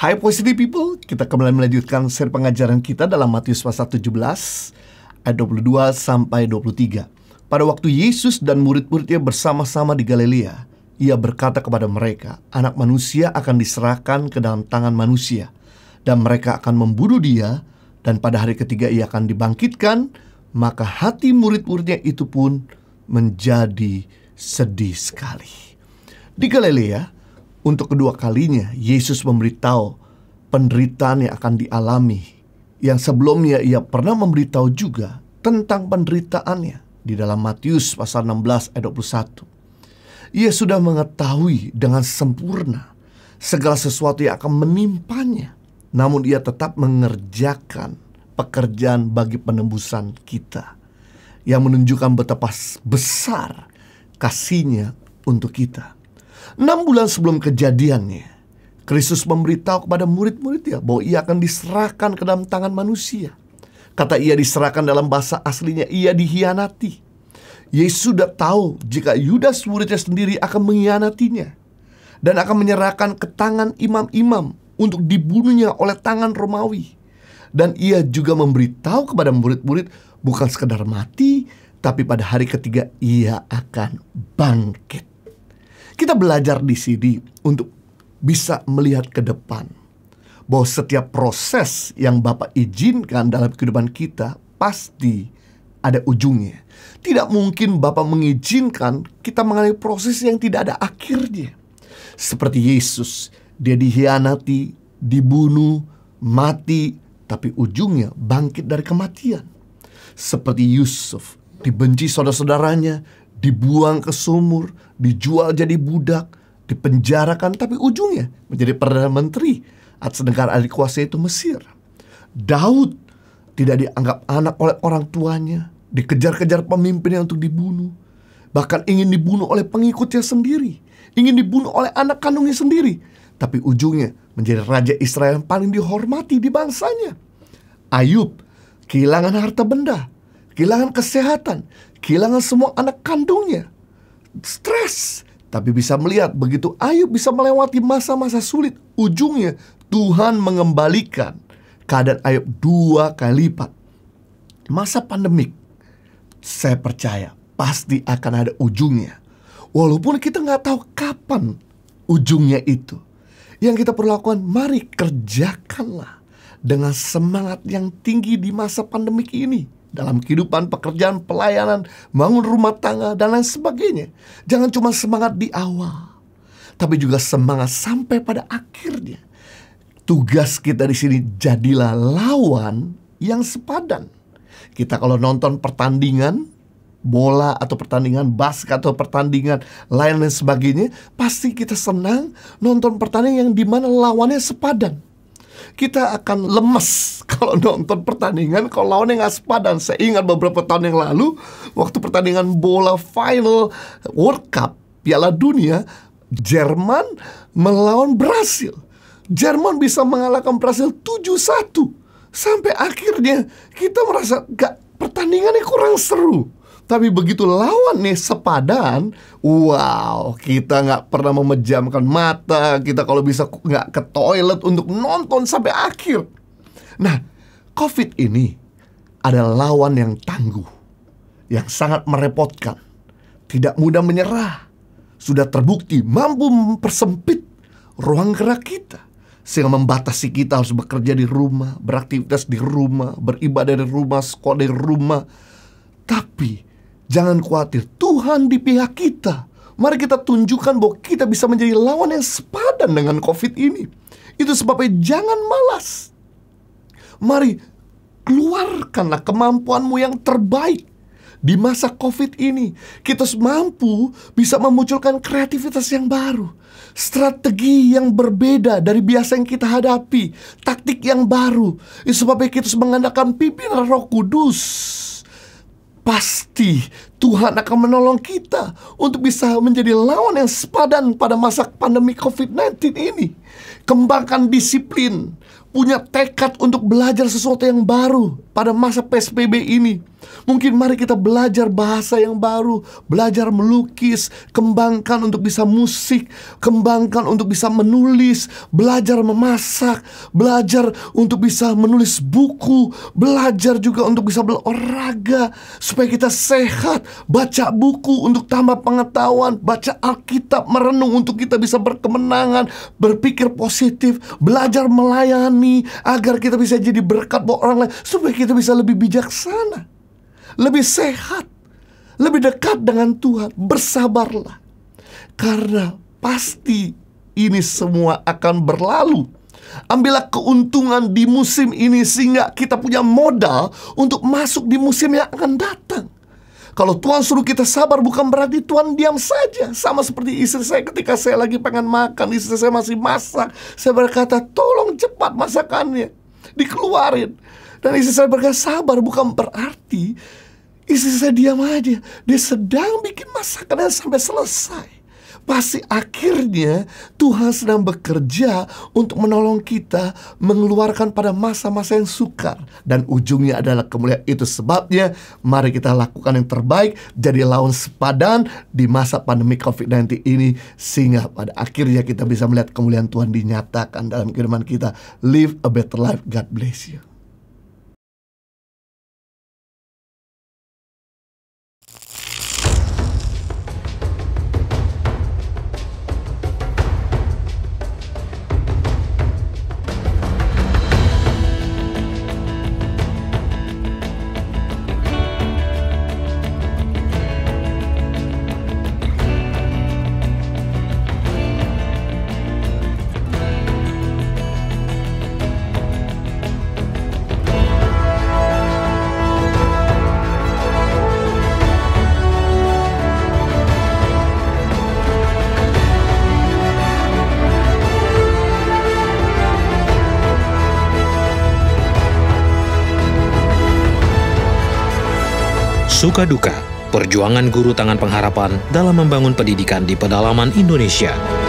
Hai Positive People, kita kembali melanjutkan seri pengajaran kita dalam Matius pasal 17 ayat 22 sampai 23. Pada waktu Yesus dan murid-muridnya bersama-sama di Galilea, ia berkata kepada mereka, anak manusia akan diserahkan ke dalam tangan manusia, dan mereka akan membunuh dia, dan pada hari ketiga ia akan dibangkitkan, maka hati murid-muridnya itu pun menjadi sedih sekali. Di Galilea, untuk kedua kalinya, Yesus memberitahu penderitaan yang akan dialami. Yang sebelumnya ia pernah memberitahu juga tentang penderitaannya di dalam Matius pasal 16 ayat 21. Ia sudah mengetahui dengan sempurna segala sesuatu yang akan menimpanya. Namun ia tetap mengerjakan pekerjaan bagi penembusan kita. Yang menunjukkan betapa besar kasihnya untuk kita. Enam bulan sebelum kejadiannya, Kristus memberitahu kepada murid-muridnya bahwa ia akan diserahkan ke dalam tangan manusia. Kata ia diserahkan dalam bahasa aslinya, ia dihianati. Yesus sudah tahu jika Yudas muridnya sendiri akan mengkhianatinya dan akan menyerahkan ke tangan imam-imam untuk dibunuhnya oleh tangan Romawi. Dan ia juga memberitahu kepada murid-murid bukan sekedar mati, tapi pada hari ketiga ia akan bangkit. Kita belajar di sini untuk bisa melihat ke depan bahwa setiap proses yang Bapak izinkan dalam kehidupan kita pasti ada ujungnya. Tidak mungkin Bapak mengizinkan kita mengalami proses yang tidak ada akhirnya. Seperti Yesus, dia dihianati, dibunuh, mati, tapi ujungnya bangkit dari kematian. Seperti Yusuf, dibenci saudara-saudaranya, dibuang ke sumur, dijual jadi budak, dipenjarakan, tapi ujungnya menjadi Perdana Menteri atas negara adik kuasa itu Mesir. Daud tidak dianggap anak oleh orang tuanya, dikejar-kejar pemimpinnya untuk dibunuh, bahkan ingin dibunuh oleh pengikutnya sendiri, ingin dibunuh oleh anak kandungnya sendiri, tapi ujungnya menjadi raja Israel yang paling dihormati di bangsanya. Ayub kehilangan harta benda, kehilangan kesehatan, kehilangan semua anak kandungnya, stres. Tapi bisa melihat begitu Ayub bisa melewati masa-masa sulit, ujungnya Tuhan mengembalikan keadaan Ayub dua kali lipat. Masa pandemik, saya percaya pasti akan ada ujungnya. Walaupun kita nggak tahu kapan ujungnya itu. Yang kita perlu lakukan, mari kerjakanlah dengan semangat yang tinggi di masa pandemik ini dalam kehidupan, pekerjaan, pelayanan, bangun rumah tangga, dan lain sebagainya. Jangan cuma semangat di awal, tapi juga semangat sampai pada akhirnya. Tugas kita di sini jadilah lawan yang sepadan. Kita kalau nonton pertandingan bola atau pertandingan basket atau pertandingan lain-lain sebagainya, pasti kita senang nonton pertandingan yang dimana lawannya sepadan kita akan lemes kalau nonton pertandingan kalau lawannya nggak sepadan. Saya ingat beberapa tahun yang lalu waktu pertandingan bola final World Cup Piala Dunia Jerman melawan Brasil. Jerman bisa mengalahkan Brasil 7-1 sampai akhirnya kita merasa gak pertandingannya kurang seru tapi begitu lawan nih sepadan, wow, kita nggak pernah memejamkan mata, kita kalau bisa nggak ke toilet untuk nonton sampai akhir. Nah, COVID ini ada lawan yang tangguh, yang sangat merepotkan, tidak mudah menyerah, sudah terbukti mampu mempersempit ruang gerak kita sehingga membatasi kita harus bekerja di rumah, beraktivitas di rumah, beribadah di rumah, sekolah di rumah. Tapi Jangan khawatir, Tuhan di pihak kita. Mari kita tunjukkan bahwa kita bisa menjadi lawan yang sepadan dengan COVID ini. Itu sebabnya jangan malas. Mari keluarkanlah kemampuanmu yang terbaik di masa COVID ini. Kita mampu bisa memunculkan kreativitas yang baru, strategi yang berbeda dari biasa yang kita hadapi, taktik yang baru. Itu sebabnya kita mengandalkan pimpinan Roh Kudus pasti Tuhan akan menolong kita untuk bisa menjadi lawan yang sepadan pada masa pandemi COVID-19 ini. Kembangkan disiplin, punya tekad untuk belajar sesuatu yang baru pada masa PSBB ini. Mungkin mari kita belajar bahasa yang baru, belajar melukis, kembangkan untuk bisa musik, kembangkan untuk bisa menulis, belajar memasak, belajar untuk bisa menulis buku, belajar juga untuk bisa berolahraga supaya kita sehat, baca buku untuk tambah pengetahuan, baca Alkitab merenung untuk kita bisa berkemenangan, berpikir positif, belajar melayani agar kita bisa jadi berkat buat orang lain supaya kita bisa lebih bijaksana, lebih sehat, lebih dekat dengan Tuhan. Bersabarlah. Karena pasti ini semua akan berlalu. Ambillah keuntungan di musim ini sehingga kita punya modal untuk masuk di musim yang akan datang. Kalau Tuhan suruh kita sabar bukan berarti Tuhan diam saja. Sama seperti istri saya ketika saya lagi pengen makan, istri saya masih masak. Saya berkata, tolong cepat masakannya. Dikeluarin. Dan istri saya berkata, sabar bukan berarti istri saya diam aja. Dia sedang bikin masakannya sampai selesai pasti akhirnya Tuhan sedang bekerja untuk menolong kita mengeluarkan pada masa-masa yang sukar dan ujungnya adalah kemuliaan itu sebabnya mari kita lakukan yang terbaik jadi lawan sepadan di masa pandemi COVID-19 ini sehingga pada akhirnya kita bisa melihat kemuliaan Tuhan dinyatakan dalam kehidupan kita live a better life God bless you Suka duka, perjuangan guru tangan pengharapan dalam membangun pendidikan di pedalaman Indonesia